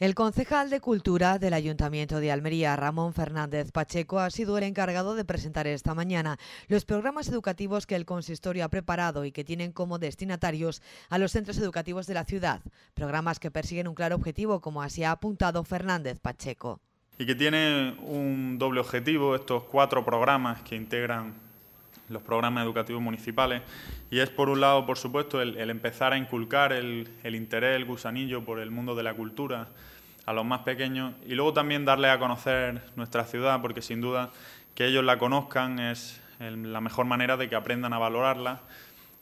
El concejal de Cultura del Ayuntamiento de Almería, Ramón Fernández Pacheco, ha sido el encargado de presentar esta mañana los programas educativos que el consistorio ha preparado y que tienen como destinatarios a los centros educativos de la ciudad, programas que persiguen un claro objetivo, como así ha apuntado Fernández Pacheco. Y que tienen un doble objetivo estos cuatro programas que integran los programas educativos municipales. Y es, por un lado, por supuesto, el, empezar a inculcar el, interés, el gusanillo por el mundo de la cultura a los más pequeños y luego también darle a conocer nuestra ciudad, porque sin duda que ellos la conozcan es la mejor manera de que aprendan a valorarla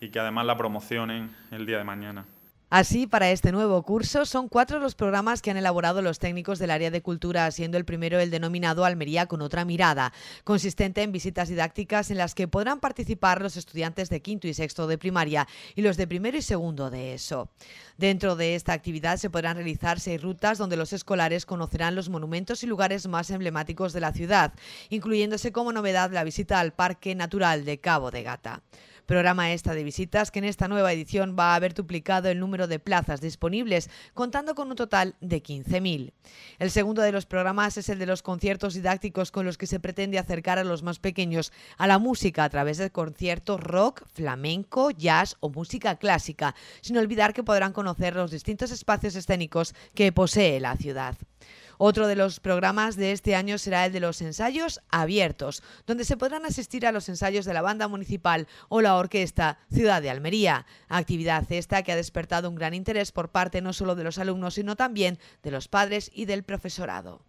y que además la promocionen el día de mañana. Así, para este nuevo curso son cuatro los programas que han elaborado los técnicos del área de cultura, siendo el primero el denominado Almería con otra mirada, consistente en visitas didácticas en las que podrán participar los estudiantes de quinto y sexto de primaria y los de primero y segundo de ESO. Dentro de esta actividad se podrán realizar seis rutas donde los escolares conocerán los monumentos y lugares más emblemáticos de la ciudad, incluyéndose como novedad la visita al Parque Natural de Cabo de Gata programa esta de visitas que en esta nueva edición va a haber duplicado el número de plazas disponibles, contando con un total de 15.000. El segundo de los programas es el de los conciertos didácticos con los que se pretende acercar a los más pequeños a la música a través de conciertos rock, flamenco, jazz o música clásica, sin olvidar que podrán conocer los distintos espacios escénicos que posee la ciudad. Otro de los programas de este año será el de los ensayos abiertos, donde se podrán asistir a los ensayos de la banda municipal o la orquesta Ciudad de Almería. Actividad esta que ha despertado un gran interés por parte no solo de los alumnos, sino también de los padres y del profesorado.